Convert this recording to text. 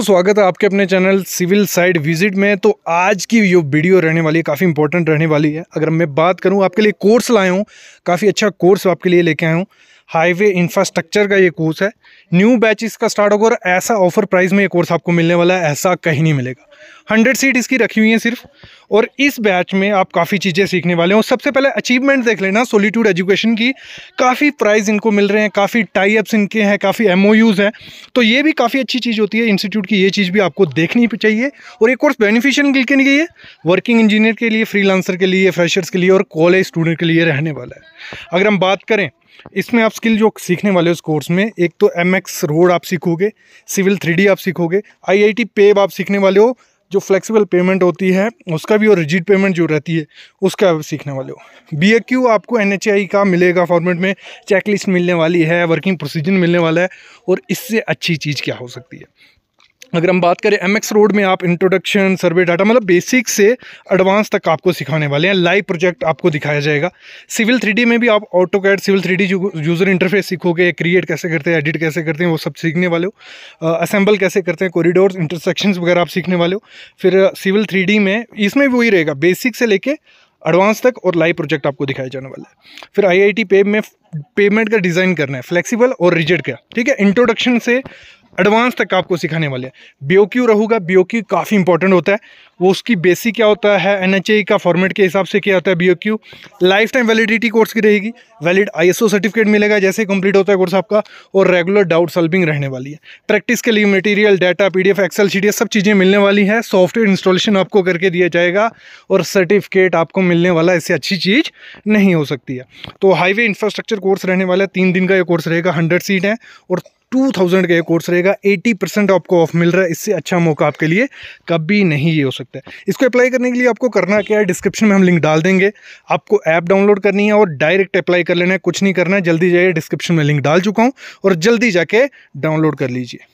दोस्तों स्वागत है आपके अपने चैनल सिविल साइड विजिट में तो आज की ये वीडियो रहने वाली है काफ़ी इंपॉर्टेंट रहने वाली है अगर मैं बात करूं आपके लिए कोर्स लाया हूं काफ़ी अच्छा कोर्स आपके लिए लेके आया हूं हाईवे इंफ्रास्ट्रक्चर का ये कोर्स है न्यू बैच इसका स्टार्ट होगा और ऐसा ऑफर प्राइस में ये कोर्स आपको मिलने वाला है ऐसा कहीं नहीं मिलेगा हंड्रेड सीट इसकी रखी हुई है सिर्फ और इस बैच में आप काफ़ी चीज़ें सीखने वाले हैं और सबसे पहले अचीवमेंट देख लेना सोलीट्यूड एजुकेशन की काफ़ी प्राइज़ इनको मिल रहे हैं काफ़ी टाई अप्स इनके हैं काफ़ी एम हैं तो ये भी काफ़ी अच्छी चीज़ होती है इंस्टीट्यूट की ये चीज़ भी आपको देखनी चाहिए और ये कोर्स बेनिफिशियल के लिए है वर्किंग इंजीनियर के लिए फ्रीलांसर के लिए फ्रेशर्स के लिए और कॉलेज स्टूडेंट के लिए रहने वाला है अगर हम बात करें इसमें आप स्किल जो सीखने वाले हो इस कोर्स में एक तो एम एक्स रोड आप सीखोगे सिविल थ्री आप सीखोगे आई आई टी पेब आप सीखने वाले हो जो फ्लेक्सिबल पेमेंट होती है उसका भी और रिजिड पेमेंट जो रहती है उसका आप सीखने वाले हो बी क्यू आपको एन एच आई का मिलेगा फॉर्मेट में चेकलिस्ट मिलने वाली है वर्किंग प्रोसीजर मिलने वाला है और इससे अच्छी चीज़ क्या हो सकती है अगर हम बात करें एम एक्स रोड में आप इंट्रोडक्शन सर्वे डाटा मतलब बेसिक से एडवांस तक आपको सिखाने वाले हैं लाइव प्रोजेक्ट आपको दिखाया जाएगा सिविल थ्री में भी आप AutoCAD civil three user interface सीखोगे क्रिएट कैसे करते हैं एडिट कैसे करते हैं वो सब सीखने वाले हो असेंबल कैसे करते हैं कॉरिडोर इंटरसेक्शन वगैरह आप सीखने वाले हो फिर सिविल थ्री में इसमें भी वही रहेगा बेसिक से लेके एडवांस तक और लाइव प्रोजेक्ट आपको दिखाया जाने वाला है फिर आई पेब में पेमेंट का डिज़ाइन करना है फ्लेक्सिबल और रिजिड का ठीक है इंट्रोडक्शन से एडवांस तक आपको सिखाने वाले हैं बी ओ क्यू रहूगा बी ओ क्यू काफ़ी इंपॉर्टेंट होता है वो उसकी बेसिक क्या होता है एन एच ए का फॉर्मेट के हिसाब से क्या होता है B O Q life time validity course की रहेगी valid I S O certificate मिलेगा जैसे कंप्लीट होता है कोर्स आपका और रेगुलर डाउट सॉल्विंग रहने वाली है प्रैक्टिस के लिए material data P D F Excel C D F सब चीज़ें मिलने वाली है सॉफ्टवेयर इंस्टॉलेशन आपको करके दिया जाएगा और सर्टिफिकेट आपको मिलने वाला इससे अच्छी चीज़ नहीं हो सकती है तो हाईवे इंफ्रास्ट्रक्चर कोर्स रहने वाला है तीन दिन का ये कोर्स रहेगा हंड्रेड सीट है और टू थाउजेंड का ये कोर्स रहेगा एटी परसेंट आपको ऑफ मिल रहा है इससे अच्छा मौका आपके लिए कभी नहीं ये हो सकता है इसको अप्लाई करने के लिए आपको करना क्या है डिस्क्रिप्शन में हम लिंक डाल देंगे आपको ऐप डाउनलोड करनी है और डायरेक्ट अप्लाई कर लेना है कुछ नहीं करना है जल्दी जाइए डिस्क्रिप्शन में लिंक डाल चुका हूँ और जल्दी जाके डाउनलोड कर लीजिए